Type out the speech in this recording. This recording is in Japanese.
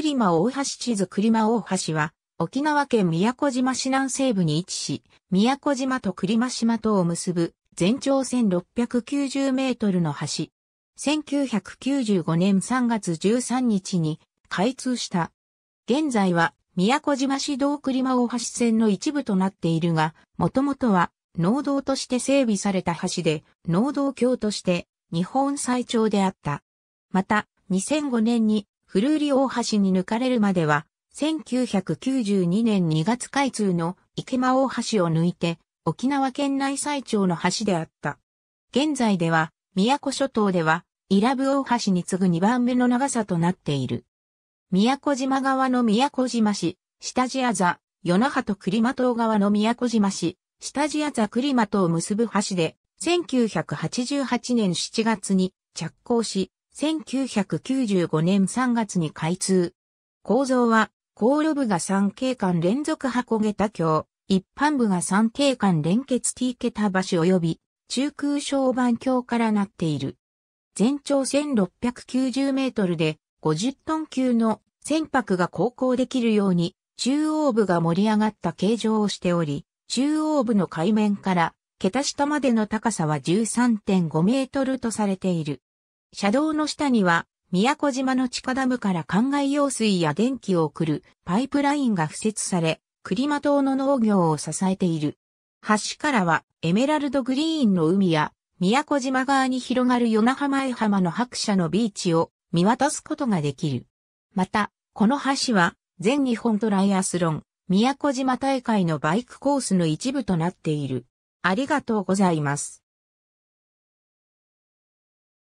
栗間大橋地図栗間大橋は、沖縄県宮古島市南西部に位置し、宮古島と栗間島とを結ぶ、全長1690メートルの橋。1995年3月13日に開通した。現在は、宮古島市道栗間大橋線の一部となっているが、もともとは、農道として整備された橋で、農道橋として、日本最長であった。また、2005年にフルーリ大橋に抜かれるまでは、1992年2月開通の池間大橋を抜いて、沖縄県内最長の橋であった。現在では、宮古諸島では、伊良部大橋に次ぐ2番目の長さとなっている。宮古島側の宮古島市、下地あざ、与那覇と栗間島側の宮古島市、下地あざ栗間島を結ぶ橋で、1988年7月に着工し、1995年3月に開通。構造は、航路部が3景間連続箱桁橋、一般部が3景間連結 T 桁橋及び、中空小板橋からなっている。全長1690メートルで、50トン級の船舶が航行できるように、中央部が盛り上がった形状をしており、中央部の海面から、桁下までの高さは13.5メートルとされている。車道の下には、宮古島の地下ダムから灌漑用水や電気を送るパイプラインが付設され、栗マ島の農業を支えている。橋からはエメラルドグリーンの海や宮古島側に広がる与那浜江浜の白車のビーチを見渡すことができる。また、この橋は全日本トライアスロン宮古島大会のバイクコースの一部となっている。ありがとうございます。